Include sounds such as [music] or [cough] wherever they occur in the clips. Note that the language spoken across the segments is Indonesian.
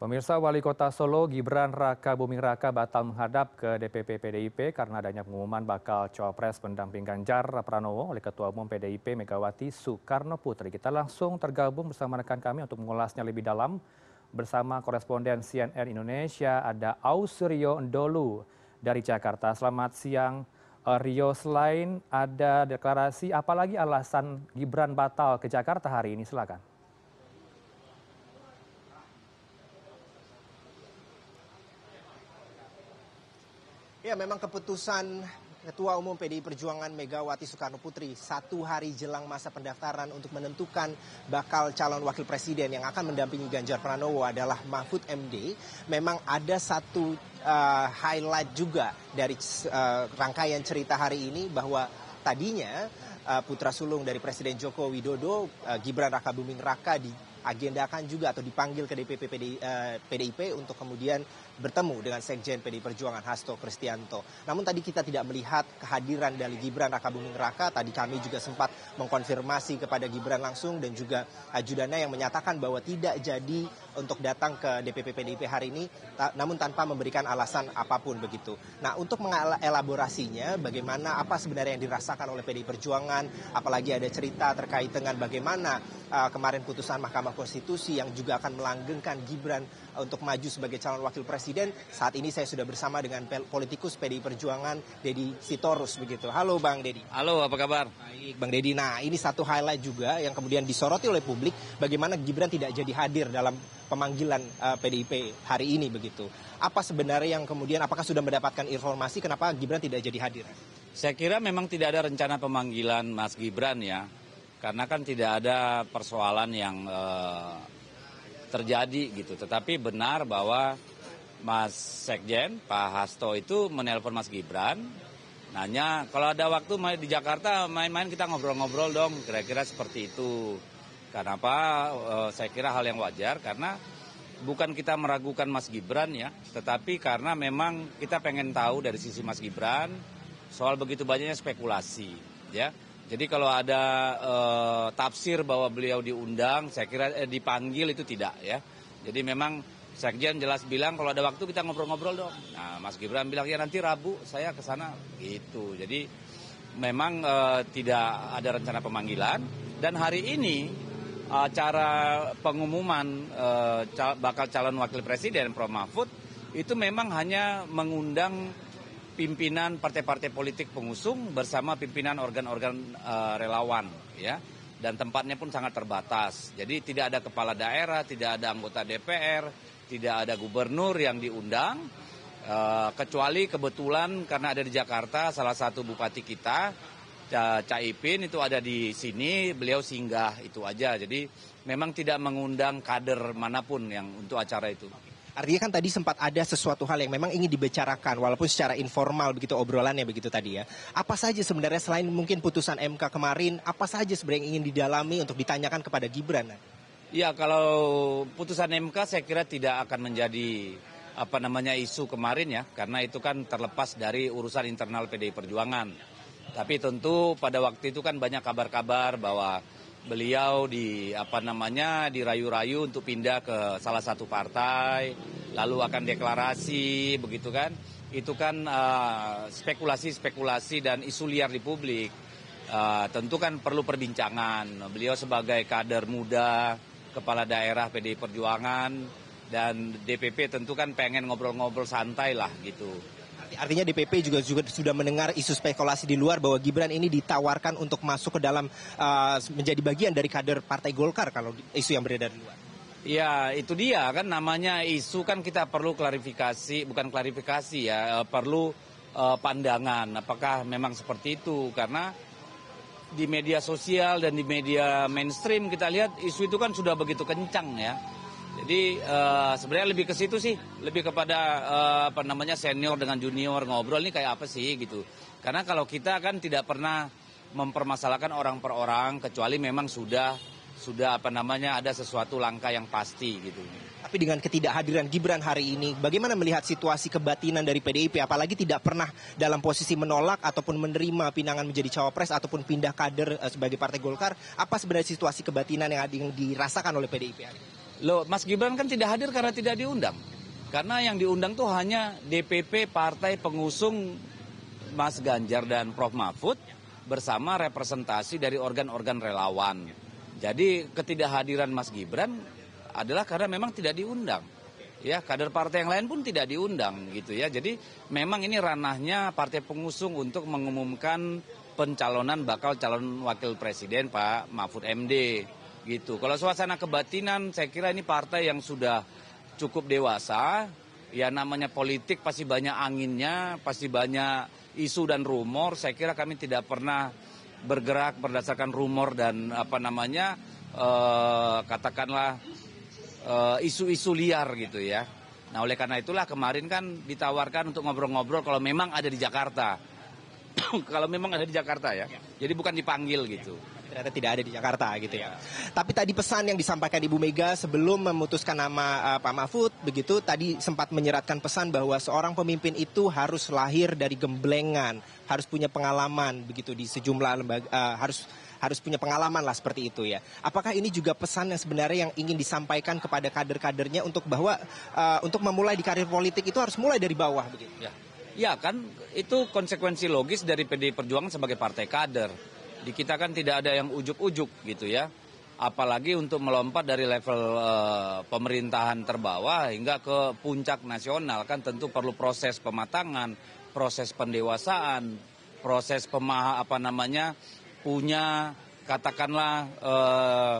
Pemirsa Wali Kota Solo Gibran Raka Buming Raka batal menghadap ke DPP PDIP karena adanya pengumuman bakal cawapres pendamping Ganjar Pranowo oleh Ketua Umum PDIP Megawati Soekarno Putri. Kita langsung tergabung bersama rekan kami untuk mengulasnya lebih dalam bersama koresponden CNN Indonesia ada Ausrio Ndolu dari Jakarta. Selamat siang eh, Rio. Selain ada deklarasi, apalagi alasan Gibran batal ke Jakarta hari ini? Silakan. memang keputusan Ketua Umum PDI Perjuangan Megawati Soekarno Putri satu hari jelang masa pendaftaran untuk menentukan bakal calon wakil presiden yang akan mendampingi Ganjar Pranowo adalah Mahfud MD. Memang ada satu uh, highlight juga dari uh, rangkaian cerita hari ini bahwa tadinya uh, putra sulung dari Presiden Joko Widodo uh, Gibran Raka Buming Raka diagendakan juga atau dipanggil ke DPP PDI, uh, PDIP untuk kemudian bertemu dengan Sekjen pd Perjuangan Hasto Kristianto. Namun tadi kita tidak melihat kehadiran dari Gibran Raka Buming Raka. Tadi kami juga sempat mengkonfirmasi kepada Gibran langsung dan juga ajudannya yang menyatakan bahwa tidak jadi untuk datang ke DPP PDIP hari ini namun tanpa memberikan alasan apapun begitu. Nah, untuk mengelaborasinya bagaimana apa sebenarnya yang dirasakan oleh PDI Perjuangan apalagi ada cerita terkait dengan bagaimana uh, kemarin putusan Mahkamah Konstitusi yang juga akan melanggengkan Gibran e, untuk maju sebagai calon wakil presiden presiden saat ini saya sudah bersama dengan politikus PDI Perjuangan Deddy Sitorus begitu. Halo Bang Deddy. Halo, apa kabar? Baik, Bang Deddy. Nah, ini satu highlight juga yang kemudian disoroti oleh publik bagaimana Gibran tidak jadi hadir dalam pemanggilan uh, eh, PDIP hari ini begitu. Apa sebenarnya yang kemudian apakah sudah mendapatkan informasi kenapa Gibran tidak jadi hadir? Saya kira memang tidak ada rencana pemanggilan Mas Gibran ya. Karena kan tidak ada persoalan yang uh, terjadi gitu. Tetapi benar bahwa Mas Sekjen, Pak Hasto itu menelpon Mas Gibran, nanya kalau ada waktu di Jakarta main-main kita ngobrol-ngobrol dong, kira-kira seperti itu. Kenapa? Eh, saya kira hal yang wajar karena bukan kita meragukan Mas Gibran ya, tetapi karena memang kita pengen tahu dari sisi Mas Gibran soal begitu banyaknya spekulasi ya. Jadi kalau ada eh, tafsir bahwa beliau diundang, saya kira eh, dipanggil itu tidak ya. Jadi memang Sekjen jelas bilang kalau ada waktu kita ngobrol-ngobrol dong. Nah, Mas Gibran bilang ya nanti Rabu saya ke sana gitu. Jadi memang e, tidak ada rencana pemanggilan dan hari ini acara pengumuman e, cal bakal calon wakil presiden Prof Mahfud itu memang hanya mengundang pimpinan partai-partai politik pengusung bersama pimpinan organ-organ e, relawan ya dan tempatnya pun sangat terbatas. Jadi tidak ada kepala daerah, tidak ada anggota DPR tidak ada gubernur yang diundang, eh, kecuali kebetulan karena ada di Jakarta salah satu bupati kita, Caipin itu ada di sini, beliau singgah itu aja. Jadi memang tidak mengundang kader manapun yang untuk acara itu. Artinya kan tadi sempat ada sesuatu hal yang memang ingin dibicarakan walaupun secara informal begitu obrolannya begitu tadi ya. Apa saja sebenarnya selain mungkin putusan MK kemarin, apa saja sebenarnya yang ingin didalami untuk ditanyakan kepada Gibran? ya kalau putusan mk saya kira tidak akan menjadi apa namanya isu kemarin ya karena itu kan terlepas dari urusan internal PDI Perjuangan. Tapi tentu pada waktu itu kan banyak kabar-kabar bahwa beliau di apa namanya dirayu-rayu untuk pindah ke salah satu partai, lalu akan deklarasi begitu kan. Itu kan eh, spekulasi-spekulasi uh, dan isu liar di publik. Uh, tentu kan perlu perbincangan. Beliau sebagai kader muda, kepala daerah PDI Perjuangan dan DPP tentu kan pengen ngobrol-ngobrol santai lah gitu. Artinya DPP juga, juga sudah mendengar isu spekulasi di luar bahwa Gibran ini ditawarkan untuk masuk ke dalam uh, menjadi bagian dari kader Partai Golkar kalau isu yang beredar di luar. Ya itu dia kan namanya isu kan kita perlu klarifikasi bukan klarifikasi ya eh, perlu uh, pandangan apakah memang seperti itu karena di media sosial dan di media mainstream kita lihat isu itu kan sudah begitu kencang ya. Jadi uh, sebenarnya lebih ke situ sih, lebih kepada uh, apa namanya senior dengan junior ngobrol ini kayak apa sih gitu. Karena kalau kita kan tidak pernah mempermasalahkan orang per orang kecuali memang sudah sudah apa namanya ada sesuatu langkah yang pasti gitu. Tapi dengan ketidakhadiran Gibran hari ini, bagaimana melihat situasi kebatinan dari PDIP? Apalagi tidak pernah dalam posisi menolak ataupun menerima pinangan menjadi cawapres ataupun pindah kader eh, sebagai Partai Golkar. Apa sebenarnya situasi kebatinan yang dirasakan oleh PDIP hari ini? Loh, Mas Gibran kan tidak hadir karena tidak diundang. Karena yang diundang tuh hanya DPP Partai Pengusung Mas Ganjar dan Prof Mahfud bersama representasi dari organ-organ relawan. Jadi ketidakhadiran Mas Gibran adalah karena memang tidak diundang. Ya, kader partai yang lain pun tidak diundang gitu ya. Jadi memang ini ranahnya partai pengusung untuk mengumumkan pencalonan bakal calon wakil presiden Pak Mahfud MD gitu. Kalau suasana kebatinan saya kira ini partai yang sudah cukup dewasa. Ya namanya politik pasti banyak anginnya, pasti banyak isu dan rumor. Saya kira kami tidak pernah bergerak berdasarkan rumor dan apa namanya eh, katakanlah Eh, isu-isu liar gitu ya. Nah oleh karena itulah kemarin kan ditawarkan untuk ngobrol-ngobrol kalau memang ada di Jakarta. [coughs] kalau memang ada di Jakarta ya. ya. Jadi bukan dipanggil gitu ya, ternyata tidak ada di Jakarta gitu ya. ya. Tapi tadi pesan yang disampaikan Ibu Mega sebelum memutuskan nama uh, Pak Mahfud begitu tadi sempat menyeratkan pesan bahwa seorang pemimpin itu harus lahir dari gemblengan, harus punya pengalaman begitu di sejumlah lembaga uh, harus harus punya pengalaman lah seperti itu ya. Apakah ini juga pesan yang sebenarnya yang ingin disampaikan kepada kader-kadernya untuk bahwa uh, untuk memulai di karir politik itu harus mulai dari bawah begitu? Ya. Ya kan itu konsekuensi logis dari PD Perjuangan sebagai partai kader. Di kita kan tidak ada yang ujuk-ujuk gitu ya. Apalagi untuk melompat dari level e, pemerintahan terbawah hingga ke puncak nasional kan tentu perlu proses pematangan, proses pendewasaan, proses pemaha apa namanya punya katakanlah eh,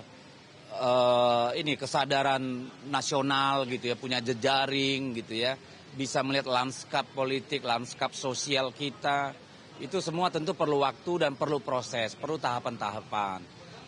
eh, ini kesadaran nasional gitu ya, punya jejaring gitu ya, bisa melihat lanskap politik, lanskap sosial kita. Itu semua tentu perlu waktu dan perlu proses, perlu tahapan-tahapan.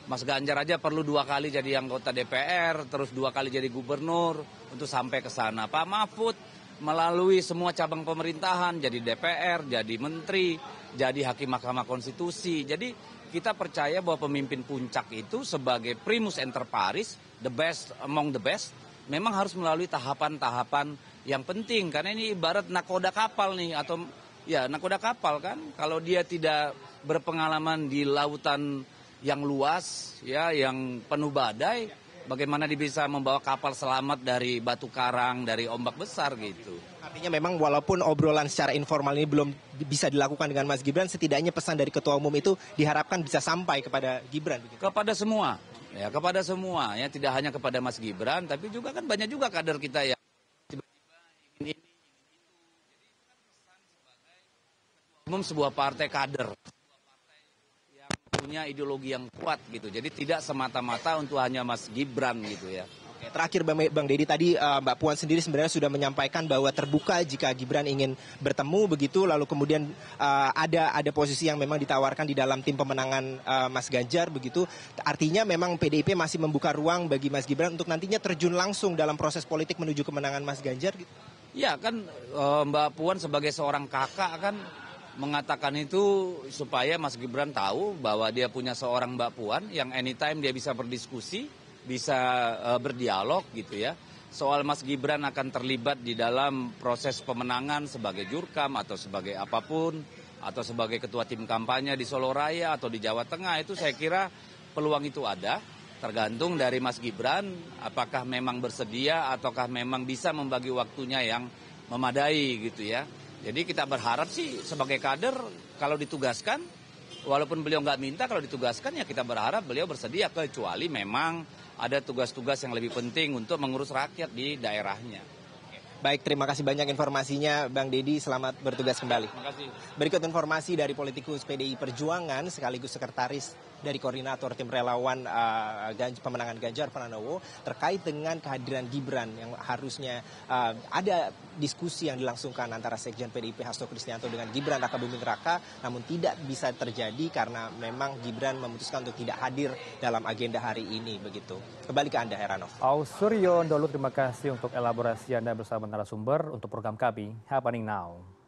Mas Ganjar aja perlu dua kali jadi anggota DPR, terus dua kali jadi gubernur untuk sampai ke sana. Pak Mahfud melalui semua cabang pemerintahan, jadi DPR, jadi menteri, jadi hakim Mahkamah Konstitusi. Jadi kita percaya bahwa pemimpin puncak itu sebagai primus inter pares, the best among the best, memang harus melalui tahapan-tahapan yang penting. Karena ini ibarat nakoda kapal nih, atau ya nakoda kapal kan. Kalau dia tidak berpengalaman di lautan yang luas, ya yang penuh badai, bagaimana bisa membawa kapal selamat dari batu karang, dari ombak besar gitu. Artinya memang walaupun obrolan secara informal ini belum bisa dilakukan dengan Mas Gibran, setidaknya pesan dari Ketua Umum itu diharapkan bisa sampai kepada Gibran. Begitu. Kepada semua, ya kepada semua, ya tidak hanya kepada Mas Gibran, tapi juga kan banyak juga kader kita ya. Kan Umum sebuah partai kader punya ideologi yang kuat gitu. Jadi tidak semata-mata untuk hanya Mas Gibran gitu ya. terakhir Bang, Bang Deddy tadi uh, Mbak Puan sendiri sebenarnya sudah menyampaikan bahwa terbuka jika Gibran ingin bertemu begitu lalu kemudian uh, ada ada posisi yang memang ditawarkan di dalam tim pemenangan uh, Mas Ganjar begitu. Artinya memang PDIP masih membuka ruang bagi Mas Gibran untuk nantinya terjun langsung dalam proses politik menuju kemenangan Mas Ganjar gitu. Ya kan Mbak Puan sebagai seorang kakak kan mengatakan itu supaya Mas Gibran tahu bahwa dia punya seorang Mbak Puan yang anytime dia bisa berdiskusi, bisa uh, berdialog gitu ya. Soal Mas Gibran akan terlibat di dalam proses pemenangan sebagai jurkam atau sebagai apapun atau sebagai ketua tim kampanye di Solo Raya atau di Jawa Tengah itu saya kira peluang itu ada tergantung dari Mas Gibran apakah memang bersedia ataukah memang bisa membagi waktunya yang memadai gitu ya. Jadi kita berharap sih sebagai kader kalau ditugaskan, walaupun beliau nggak minta kalau ditugaskan ya kita berharap beliau bersedia kecuali memang ada tugas-tugas yang lebih penting untuk mengurus rakyat di daerahnya. Baik, terima kasih banyak informasinya Bang Dedi. Selamat bertugas kembali. Terima kasih. Berikut informasi dari politikus PDI Perjuangan sekaligus sekretaris dari koordinator tim relawan eh, pemenangan Ganjar Pranowo terkait dengan kehadiran Gibran yang harusnya eh, ada diskusi yang dilangsungkan antara Sekjen PDIP Hasto Kristianto dengan Gibran Raka Buming Raka namun tidak bisa terjadi karena memang Gibran memutuskan untuk tidak hadir dalam agenda hari ini begitu. Kembali ke Anda Heranov. Ausurion Dolu terima kasih untuk elaborasi Anda bersama narasumber untuk program kami Happening Now.